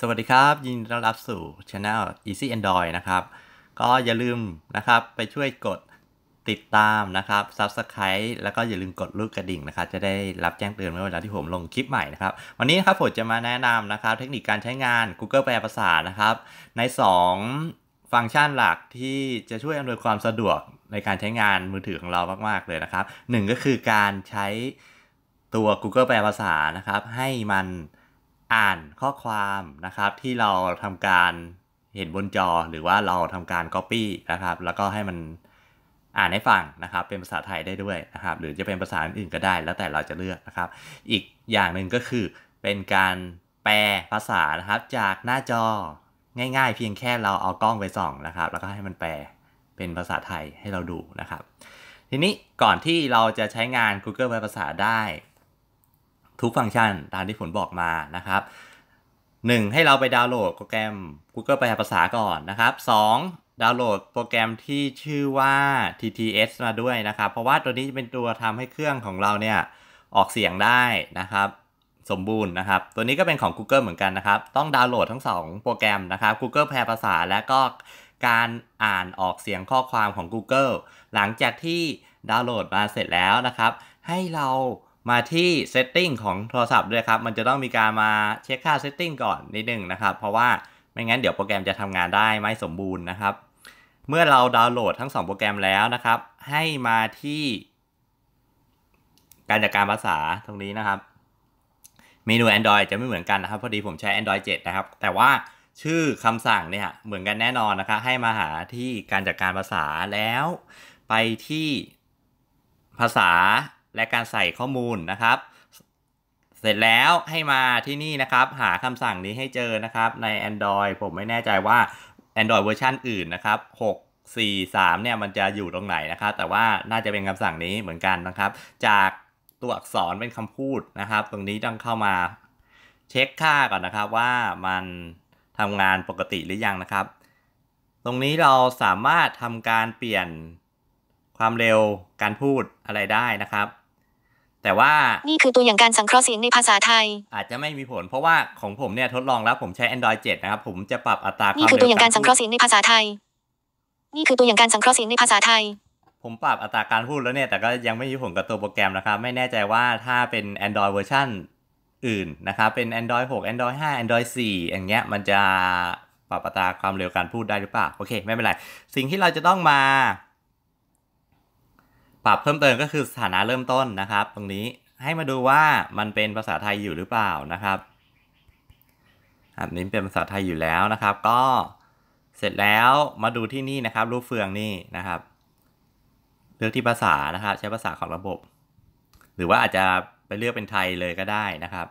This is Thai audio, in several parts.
สวัสดีครับ ยินดีต้อนรับสู่ Channel Easy Android นะครับ ก็อย่าลืมนะครับไปช่วยกดติดตามนะครับ Subscribe แล้วก็อย่าลืมกดลูกกระดิ่งนะครับ จะได้รับแจ้งเตือนเมื่อเวลาที่ผมลงคลิปใหม่นะครับวันนี้ครับผมจะมาแนะนำนะครับเทคนิคการใช้งาน Google แปลภาษา นะครับใน 2 ฟังก์ชันหลักที่จะช่วยอำนวยความสะดวกในการใช้งานมือถือของเรามากๆเลยนะครับ 1 ก็คือการใช้ตัว Google แปลภาษานะครับให้มันอ่านข้อความนะครับที่เราทำการเห็นบนจอหรือว่าเราทำการ Copy นะครับแล้วก็ให้มันอ่านให้ฟังนะครับเป็นภาษาไทยได้ด้วยนะครับ หรือจะเป็นภาษาอื่นก็ได้ แล้วแต่เราจะเลือกนะครับ อีกอย่างหนึ่งก็คือเป็นการแปลภาษานะครับ จากหน้าจอง่าย ๆเพียงแค่เราเอากล้องไปส่องนะครับแล้วก็ให้มันแปลเป็นภาษาไทยให้เราดูนะครับ ทีนี้ก่อนที่เราจะใช้งาน Google แปลภาษาได้ทุกฟังก์ชันตามที่ผมบอกมานะครับ 1. ให้เราไปดาวน์โหลดโปรแกรม Google แปลภาษาก่อนนะครับ 2. ดาวน์โหลดโปรแกรมที่ชื่อว่า TTS มาด้วยนะครับ เพราะว่าตัวนี้จะเป็นตัวทำให้เครื่องของเราเนี่ยออกเสียงได้นะครับ สมบูรณ์นะครับ ตัวนี้ก็เป็นของ Google เหมือนกันนะครับต้องดาวน์โหลดทั้ง2โปรแกรมนะครับ Google แปลภาษาและก็การอ่านออกเสียงข้อความของ Google หลังจากที่ดาวน์โหลดมาเสร็จแล้วนะครับ ให้เรามาที่เซตติ้งของโทรศัพท์ด้วยครับ มันจะต้องมีการมาเช็คค่าเซตติ้งก่อนนิดนึงนะครับ เพราะว่าไม่งั้นเดี๋ยวโปรแกรมจะทำงานได้ไม่สมบูรณ์นะครับ เมื่อเราดาวน์โหลดทั้ง 2 โปรแกรมแล้วนะครับ ให้มาที่การจัดการภาษาตรงนี้นะครับ เมนู Android จะไม่เหมือนกันนะครับ พอดีผมใช้ Android 7 นะครับ แต่ว่าชื่อคำสั่งเนี่ยเหมือนกันแน่นอนนะครับ ให้มาหาที่การจัดการภาษาแล้ว ไปที่ภาษาและการใส่ข้อมูลนะครับ เสร็จแล้วให้มาที่นี่นะครับ หาคำสั่งนี้ให้เจอนะครับ ใน Android ผมไม่แน่ใจว่า Android เวอร์ชันอื่นนะครับ6 4 3 เนี่ยมันจะอยู่ตรงไหนนะครับ แต่ว่าน่าจะเป็นคำสั่งนี้เหมือนกันนะครับ จากตัวอักษรเป็นคำพูดนะครับ ตรงนี้ต้องเข้ามาเช็คค่าก่อนนะครับว่ามันทำงานปกติหรือยังนะครับ ตรงนี้เราสามารถทำการเปลี่ยนความเร็วการพูดอะไรได้นะครับแต่ว่านี่คือตัวอย่างการสังเคราะห์เสียงในภาษาไทย อาจจะไม่มีผล เพราะว่าของผมเนี่ยทดลองแล้วผมใช้ Android 7 นะครับ ผมจะปรับอัตราความเร็วนี่คือตัวอย่างการสังเคราะห์เสียงในภาษาไทย นี่คือตัวอย่างการสังเคราะห์เสียงในภาษาไทย ผมปรับอัตราการพูดแล้วเนี่ยแต่ก็ยังไม่มีผลกับตัวโปรแกรมนะครับไม่แน่ใจว่าถ้าเป็น Android เวอร์ชันอื่นนะครับเป็น Android 6 Android 5 Android 4 อย่างเงี้ย มันจะปรับอัตราความเร็วการพูดได้หรือเปล่าโอเค ไม่เป็นไรสิ่งที่เราจะต้องมาปรับเพิ่มเติมก็คือสถานะเริ่มต้นนะครับ ตรงนี้ให้มาดูว่ามันเป็นภาษาไทยอยู่หรือเปล่านะครับอันนี้เป็นภาษาไทยอยู่แล้วนะครับ ก็เสร็จแล้วมาดูที่นี่นะครับ รูปเฟืองนี่นะครับ เลือกที่ภาษานะครับใช้ภาษาของระบบ หรือว่าอาจจะไปเลือกเป็นไทยเลยก็ได้นะครับ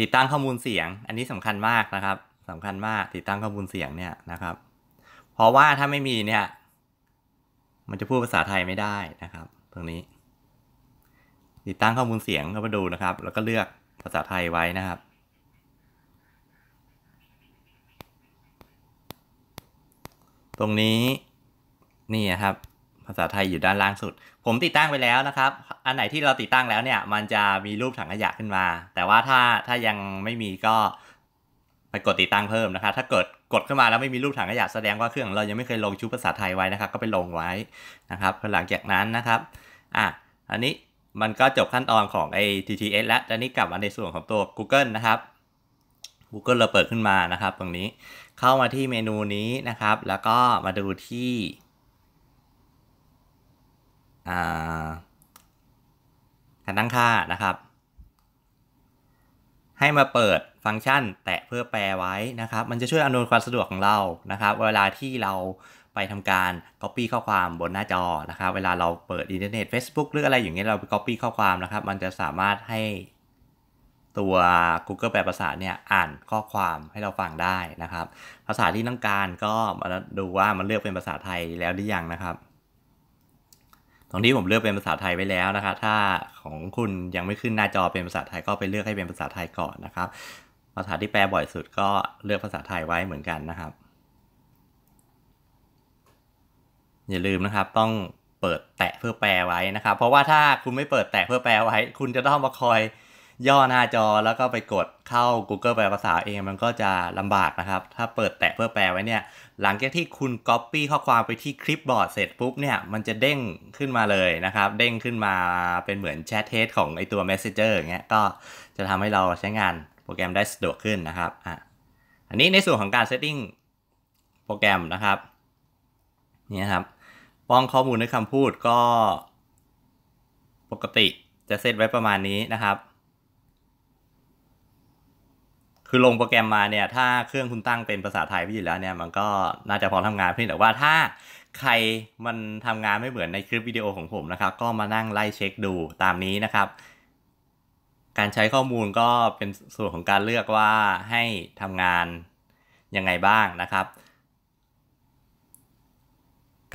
ติดตั้งข้อมูลเสียง อันนี้สำคัญมากนะครับ สำคัญมากติดตั้งข้อมูลเสียงเนี่ยนะครับเพราะว่าถ้าไม่มีเนี่ยมันจะพูดภาษาไทยไม่ได้นะครับตรงนี้ ติดตั้งข้อมูลเสียงเข้ามาดูนะครับ แล้วก็เลือกภาษาไทยไว้นะครับ ตรงนี้นี่นครับ ภาษาไทยอยู่ด้านล่างสุด ผมติดตั้งไปแล้วนะครับ อันไหนที่เราติดตั้งแล้วเนี่ยมันจะมีรูปถังขยะขึ้นมา แต่ว่าถ้าถ้ายังไม่มีก็ไปกดติดตั้งเพิ่มนะครับถ้าเกิดกดขึ้นมาแล้วไม่มีรูปถังขยะแสดงว่าเครื่องเรายังไม่เคยลงชุดภาษาไทยไว้นะครับ ก็ไปลงไว้นะครับ หลังจากนั้นนะครับ อ่ะ อันนี้มันก็จบขั้นตอนของไอ้ TTS แล้วตอนนี้กลับมาในส่วนของตัว Google นะครับ Google เราเปิดขึ้นมานะครับ ตรงนี้เข้ามาที่เมนูนี้นะครับ แล้วก็มาดูที่การตั้งค่านะครับให้มาเปิดฟังก์ชันแตะเพื่อแปลไว้นะครับ มันจะช่วยอำนวยความสะดวกของเรานะครับ เวลาที่เราไปทำการ Copy ข้อความบนหน้าจอนะครับ เวลาเราเปิดอินเทอร์เน็ต Facebook หรืออะไรอย่างเงี้ยเราไป Copy ข้อความนะครับ มันจะสามารถให้ตัว Google แปลภาษาเนี่ยอ่านข้อความให้เราฟังได้นะครับ ภาษาที่ต้องการก็มาดูว่ามันเลือกเป็นภาษาไทยแล้วหรือยังนะครับตรงนี้ผมเลือกเป็นภาษาไทยไว้แล้วนะคะ ถ้าของคุณยังไม่ขึ้นหน้าจอเป็นภาษาไทยก็ไปเลือกให้เป็นภาษาไทยก่อนนะครับ ภาษาที่แปลบ่อยสุดก็เลือกภาษาไทยไว้เหมือนกันนะครับ อย่าลืมนะครับ ต้องเปิดแตะเพื่อแปลไว้นะครับ เพราะว่าถ้าคุณไม่เปิดแตะเพื่อแปลไว้คุณจะต้องมาคอยย่อหน้าจอแล้วก็ไปกดเข้า Google แปลภาษาเอง มันก็จะลำบากนะครับ ถ้าเปิดแตะเพื่อแปลไว้เนี่ย หลังจากที่คุณ Copy ข้อความไปที่คลิปบอร์ดเสร็จปุ๊บเนี่ย มันจะเด้งขึ้นมาเลยนะครับ เด้งขึ้นมาเป็นเหมือนแชทเทสของไอตัว Messenger อย่างเงี้ยก็จะทำให้เราใช้งานโปรแกรมได้สะดวกขึ้นนะครับอ่ะอันนี้ในส่วนของการเซตติ้งโปรแกรมนะครับนี่ครับ ป้องข้อมูลในคำพูดก็ ปกติจะเซตไว้ประมาณนี้นะครับคือลงโปรแกรมมาเนี่ยถ้าเครื่องคุณตั้งเป็นภาษาไทยไว้อยู่แล้วเนี่ยมันก็น่าจะพอททำงานเพียงแต่ว่าถ้าใครมันทำงานไม่เหมือนในคลิปวิดีโอของผมนะครับ ก็มานั่งไล่เช็ค ดูตามนี้นะครับ การใช้ข้อมูลก็เป็นส่วนของการเลือกว่าให้ทำงานยังไงบ้างนะครับ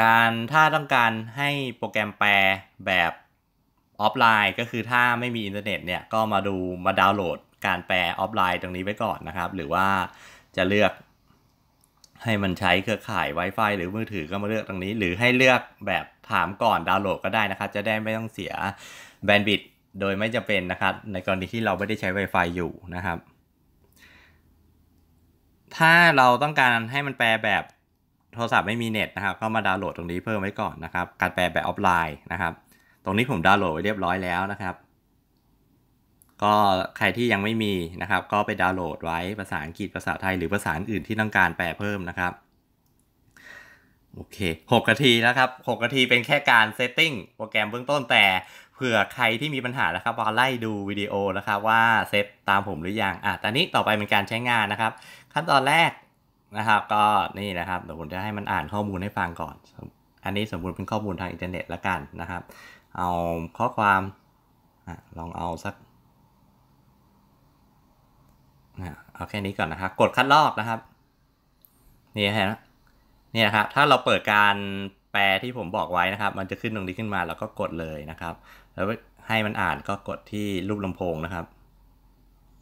การถ้าต้องการให้โปรแกรมแปลแบบออฟไลน์ก็คือถ้าไม่มีอินเทอร์เน็ตเนี่ยก็มาดูมาดาวน์โหลดการแปลออฟไลน์ตรงนี้ไว้ก่อนนะครับหรือว่าจะเลือก ให้มันใช้เครือข่าย Wi-Fi หรือมือถือก็มาเลือกตรงนี้ หรือให้เลือกแบบถามก่อนดาวน์โหลดก็ได้นะครับ จะได้ ไม่ต้องเสียแบนด์วิดต์โดยไม่จะเป็นนะครับ ในกรณีที่เราไม่ได้ใช้ Wi-Fi อยู่นะครับ ถ้าเราต้องการให้มันแปลแบบโทรศัพท์ไม่มีเน็ตนะครับก็มาดาวน์โหลดตรงนี้เพิ่มไว้ก่อนนะครับ การแปลแบบออฟไลน์นะครับ ตรงนี้ผมดาวน์โหลดไว้เรียบร้อยแล้วนะครับก็ใครที่ยังไม่มีนะครับ ก็ไปดาวน์โหลดไว้ภาษาอังกฤษภาษาไทย หรือภาษาอื่นที่ต้องการแปลเพิ่มนะครับโอเค6นาทีแล้วครับ6นาทีเป็นแค่การเซตติ้งโปรแกรมเบื้องต้น แต่เผื่อใครที่มีปัญหานะครับมาไล่ดูวิดีโอนะครับว่าเซตตามผมหรือยังอ่ะตอนนี้ต่อไปเป็นการใช้งานนะครับ ขั้นตอนแรกนะครับ ก็นี่นะครับเดี๋ยวผมจะให้มันอ่านข้อมูลให้ฟังก่อน อันนี้สมมติเป็นข้อมูลทางอินเทอร์เน็ตละกันนะครับ เอาข้อความอลองเอาสักเอาแค่นี้ก่อนนะครับกดคัดลอกนะครับ นี่ฮะนี่นะครับถ้าเราเปิดการแปลที่ผมบอกไว้นะครับ มันจะขึ้นตรงนี้ขึ้นมาแล้วก็กดเลยนะครับ แล้วให้มันอ่านก็กดที่รูปลำโพงนะครับ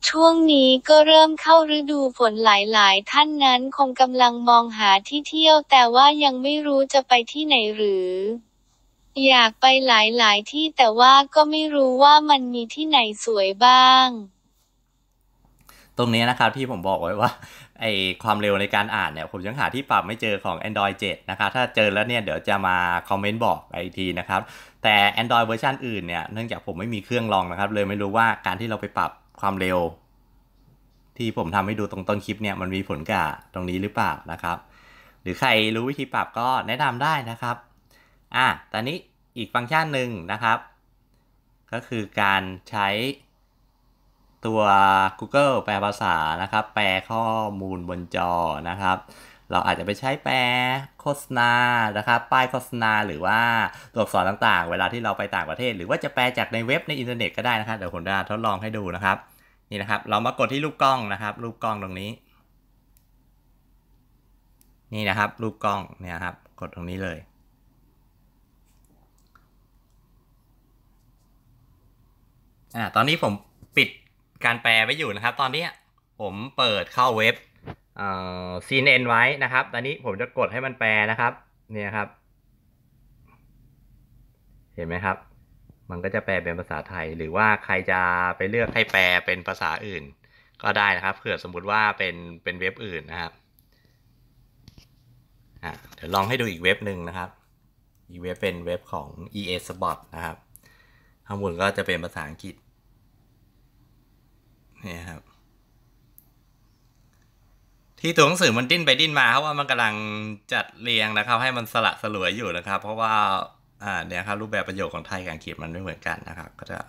ช่วงนี้ก็เริ่มเข้าฤดูฝนหลายๆท่านนั้นคงกำลังมองหาที่เที่ยว แต่ว่ายังไม่รู้จะไปที่ไหนหรือ อยากไปหลายๆที่แต่ว่าก็ไม่รู้ว่ามันมีที่ไหนสวยบ้างตรงนี้นะครับที่ผมบอกไว้ว่าไอความเร็วในการอ่านเนี่ยผมยังหาที่ปรับไม่เจอของ Android 7นะครับถ้าเจอแล้วเนี่ยเดี๋ยวจะมาคอมเมนต์บอกอีกทีนะครับแต่ Android เวอร์ชันอื่นเนี่ยเนื่องจากผมไม่มีเครื่องลองนะครับเลย ไม่รู้ว่าการที่เราไปปรับความเร็ว ที่ผมทำให้ดูตรงต้นคลิปเนี่ยมันมีผลกับตรงนี้หรือเปล่านะครับ หรือใครรู้วิธีปรับก็แนะนำได้นะครับอ่ะตอนนี้อีกฟังก์ชันหนึ่งนะครับ ก็คือการใช้ตัว Google แปลภาษา นะครับ แปลข้อมูลบนจอ นะครับ เราอาจจะไปใช้แปลโฆษณา นะครับ ป้ายโฆษณาหรือว่าตัวอักษรต่างๆ เวลาที่เราไปต่างประเทศ หรือว่าจะแปลจากในเว็บในอินเทอร์เน็ตก็ได้นะครับเดี๋ยวผมจะทดลองให้ดูนะครับ นี่นะครับ เรามากดที่รูปกล้องนะครับ รูปกล้องตรงนี้ นี่นะครับ รูปกล้อง เนี่ยครับ กดตรงนี้เลย อ่า ตอนนี้ผมปิดการแปลไว้อยู่นะครับ ตอนนี้ผมเปิดเข้าเว็บเอ่อ CNN ไว้นะครับ ตอนนี้ผมจะกดให้มันแปลนะครับ เนี่ยครับ เห็นไหมครับ มันก็จะแปลเป็นภาษาไทย หรือว่าใครจะไปเลือกให้แปลเป็นภาษาอื่น ก็ได้นะครับ เผื่อสมมติว่าเป็นเป็นเว็บอื่นนะครับอ่ะเดี๋ยวลองให้ดูอีกเว็บหนึ่งนะครับ อีกเว็บเป็นเว็บของ e Sport นะครับ ข้างบนก็จะเป็นภาษาอังกฤษนี่ครับ ที่ตัวหนังสือมันดิ้นไปดิ้นมาเพราะว่ามันกำลังจัดเรียงนะครับให้มันสละสลวยอยู่นะครับเพราะว่า อ่าเนี่ยครับรูปแบบประโยคของไทยกับอังกฤษมันไม่เหมือนกันนะครับ ก็จะ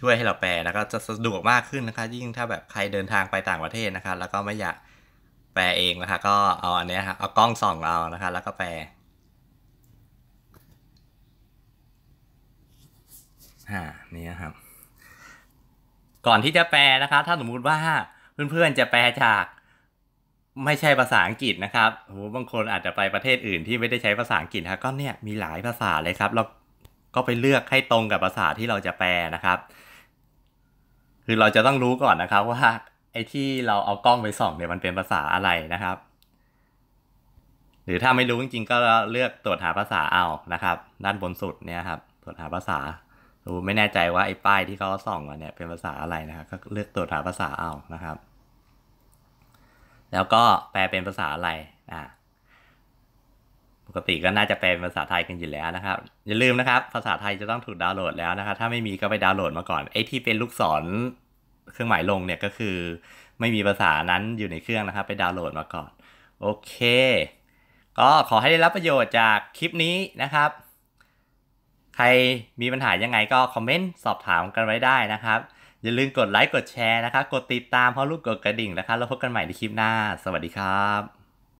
ช่วยให้เราแปลแล้วก็จะสะดวกมากขึ้นนะครับยิ่งถ้าแบบใครเดินทางไปต่างประเทศนะครับแล้วก็ไม่อยากแปลเองนะครับก็เอาอันนี้ครับเอากล้องส่องเอานะครับแล้วก็แปลอ่านี่ครับก่อนที่จะแปลนะครับ ถ้าสมมุติว่าเพื่อนๆจะแปลจากไม่ใช่ภาษาอังกฤษนะครับโอหบางคนอาจจะไปประเทศอื่นที่ไม่ได้ใช้ภาษาอังกฤษนะก็เนี่ยมีหลายภาษาเลยครับเราก็ไปเลือกให้ตรงกับภาษาที่เราจะแปลนะครับ คือเราจะต้องรู้ก่อนนะครับ ว่าไอ้ที่เราเอากล้องไปส่องเนี่ยมันเป็นภาษาอะไรนะครับ หรือถ้าไม่รู้ จริงๆก็เลือกตรวจหาภาษาเอานะครับ ด้านบนสุดเนี่ยครับตรวจหาภาษาไม่แน่ใจว่าไอ้ป้ายที่เขาส่องมาเนี่ยเป็นภาษาอะไรนะครับก็เลือกตรวจหาภาษาเอานะครับ แล้วก็แปลเป็นภาษาอะไรอ่าปกติก็น่าจะแปลเป็นภาษาไทยกันอยู่แล้ว นะครับอย่าลืมนะครับ ภาษาไทยจะต้องถูกดาวน์โหลดแล้วนะครับ ถ้าไม่มีก็ไปดาวน์โหลดมาก่อน ไอ้ที่เป็นลูกศรเครื่องหมายลงเนี่ยก็คือ ไม่มีภาษานั้นอยู่ในเครื่องนะครับ ไปดาวน์โหลดมาก่อน โอเค ก็ขอให้ได้รับประโยชน์จากคลิปนี้นะครับใครมีปัญหายังไงก็คอมเมนต์ สอบถามกันไว้ได้นะครับ อย่าลืมกดไลค์ กดแชร์นะครับกดติดตามเพราะรูปกดกระดิ่งนะครับแล้วพบกันใหม่ในคลิปหน้า สวัสดีครับ